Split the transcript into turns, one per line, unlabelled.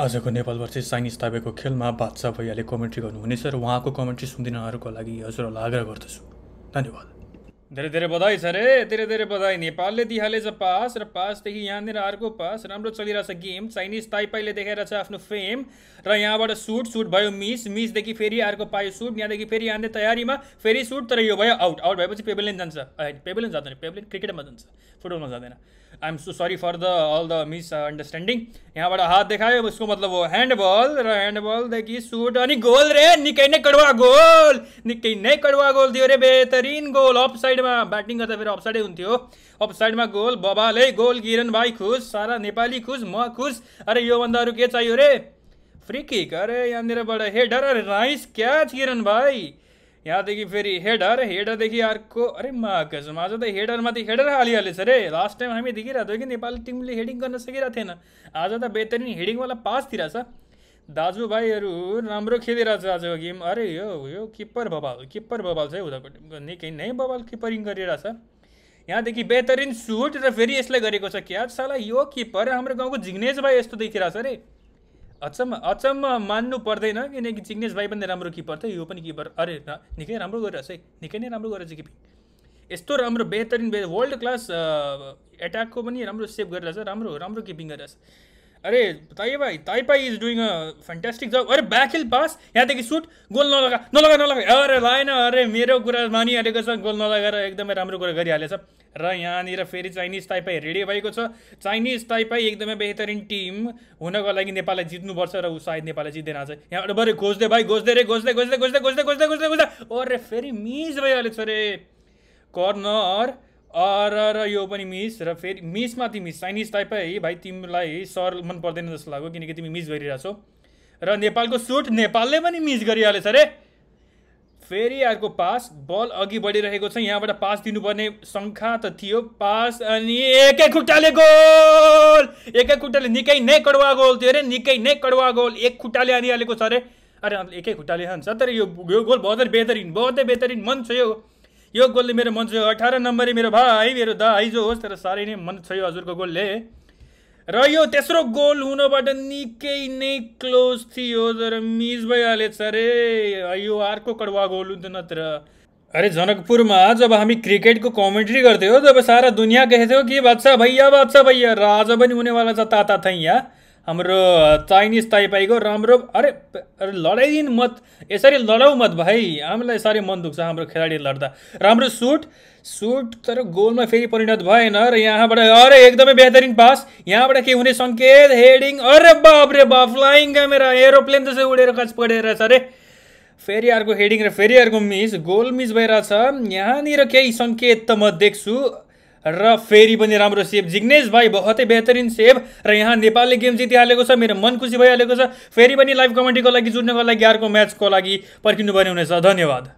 आजको नेपाल वर्ष चाइनिज ताबेको खेलमा बादशाह भैयाले कमेन्ट्री गर्नुहुनेछ र उहाँको कमेन्ट्री सुनिदिनहरूको लागि हजुरहरूलाई आग्रह गर्दछु धन्यवाद धीरे धीरे बधाई सर धीरे धीरे बधाई नेपालले दिइहालेछ पास र पासदेखि यहाँनिर अर्को पास राम्रो चलिरहेछ गेम चाइनिज ताइपाईले देखाइरहेछ आफ्नो फेम र यहाँबाट सुट सुट भयो मिस मिसदेखि फेरि अर्को पायो सुट यहाँदेखि फेरि यहाँनिर तयारीमा फेरि सुट तर यो भयो आउट आउट भएपछि पेबलिन जान्छ पेबलिन जाँदैन पेबलिन क्रिकेटमा जान्छ फुटबलमा जाँदैन आई am so sorry for the all the misunderstanding यहाँबाट हात देखायो उसको मतलब हो ह्यान्डबल र ह्यान्डबलदेखि सुट अनि गोल रे निकै नै कडवा गोल निकै नै कडवा गोल दियो रे बेहतरिन गोल अफ साइड साइडमा ब्याटिङ गर्दा फेरि अफ साइडै हो अफ में गोल बबालै गोल किरण भाई खुश सारा नेपाली खुश म खुश अरे योभन्दा अरू के चाहिए अरे फ्री किक अरे यहाँनिरबाट हेडर अरे राइस क्याच किरण भाई यहाँ देखि फिर हेडर हेडर हेडरदेखि अर्को अरे मज तो हेडर मत हेडर हाली हाल अरे लास्ट टाइम हमें देखी रहो कि टीम ने हेडिंग कर सकि थे आज तो बेहतरीन हेडिंग वाला पास दिइरहेछ दाजुभाइहरू राम्रो खेलिरहेछ आजको गेम अरे यो यो किप्पर बबाल किप्पर बबाल चाहिँ उताको निकै नै बबाल किपरिङ गरिरहेछ यहाँदेखि बेहतरिन सुट र फेरि यसलाई गरेको छ क्या साला यो किपर हाम्रो गाउँको जिग्नेश भाइ यस्तो देखिरहेछ अरे अचम्म अचम्म मान्नु पर्दैन किनकि जिग्नेश भाइ पनि राम्रो किपर थियो यो पनि किपर अरे निकै राम्रो गरिरहेछ है निकै नै राम्रो गरिरहेछ किपिङ यस्तो राम्रो बेहतरिन वर्ल्ड क्लास एट्याकको पनि राम्रो सेभ गरिरहेछ राम्रो राम्रो किपिङ गरिरहेछ अरे बताइए भाई ताई पाई is doing a fantastic job अरे बैक हिल पास यहाँ देखिए शूट गोल नलगा नलगा नलगा अरे लाए न अरे मेरे कुरा मानि हालेको छ गोल नलगाएर एकदमै राम्रो कुरा गरिहालेछ र यहाँनिर फेरि चाइनिज ताइपाई रेडी भएको छ चाइनिज ताइपाई एकदमै बेहतरिन टिम हुनको लागि नेपाललाई जित्नुपर्छ र ऊ सायद नेपाललाई जित्दैन आज यहाँबाट बरे घोज्दै भाइ घोज्दै रे घोज्दै घोज्दै घोज्दै घोज्दै घोज्दै घोज्दै घोज्दै अरे फेरि मिस भइहालेछ अरे कर्नर अर र यो पनि मिस र फेरि मिसमा तिमी चाइनिज टाइप है भाइ तिमीलाई सर मन पर्दैन जस्तो लाग्यो किनकि तिमी मिस गरिरहेछौ र नेपालको सुट नेपालले पनि मिस गरिहालेछ अरे फेरि अर्को पास बल अघि बढिरहेको छ यहाँबाट पास दिनुपर्ने शङ्खा त थियो पास अनि एकै खुट्टाले गोल एकै खुट्टाले निकै नै कडुवा गोल थियो अरे निकै नै कडुवा गोल एक खुट्टाले अनिहालेको छ अरे अरे एकै खुट्टाले हान्छ तर यो गोल बहुत बेहतरिन बहुतै बेहतरिन मन छ यो यो गोल मेरे मन छो अठारह नंबर मेरे भाई मेरे दाई जो हो तर सा मन मन हजर को गोल ने रो तेसरो गोल होना निके नई क्लोज थी तर मिस भैया अरे यो अर्क कडवा गोल हो नत्र अरे में जब को कमेंट्री करते हो जब सारा दुनिया कहते हो कि बादशाह भैया बादशाह भैया राजा भी होने वाला छ ताता यहाँ हाम्रो चाइनिज ताइपाईको राम्रो अरे अरे लडाइदिन मत यसरी लडाउ मत भाइ हामीलाई साह्रै मन दुख्छ हाम्रो खेलाडी लड्दा राम्रो सुट सुट तर गोलमा फेरि परिणत भएन र यहाँबाट अरे एकदमै बेहतरिन पास यहाँबाट के हुने सङ्केत हेडिङ अरे बाप रे बाप फ्लाइङ क्यामेरा एरोप्लेन जस्तै उडेर कच रहेछ अरे फेरि अर्को हेडिङ र फेरि अर्को मिस गोल मिस भइरहेछ यहाँनिर केही सङ्केत त म देख्छु र फेरि पनि राम्रो सेभ जिग्नेश भाइ बहुतै बेहतरिन सेभ र यहाँ नेपालले गेम जितिहालेको छ मेरो मन खुसी भइहालेको छ फेरि पनि लाइभ कमेन्ट्रीको लागि जुट्नको लागि अर्को म्याचको लागि पर्खिनु पर्ने हुनेछ धन्यवाद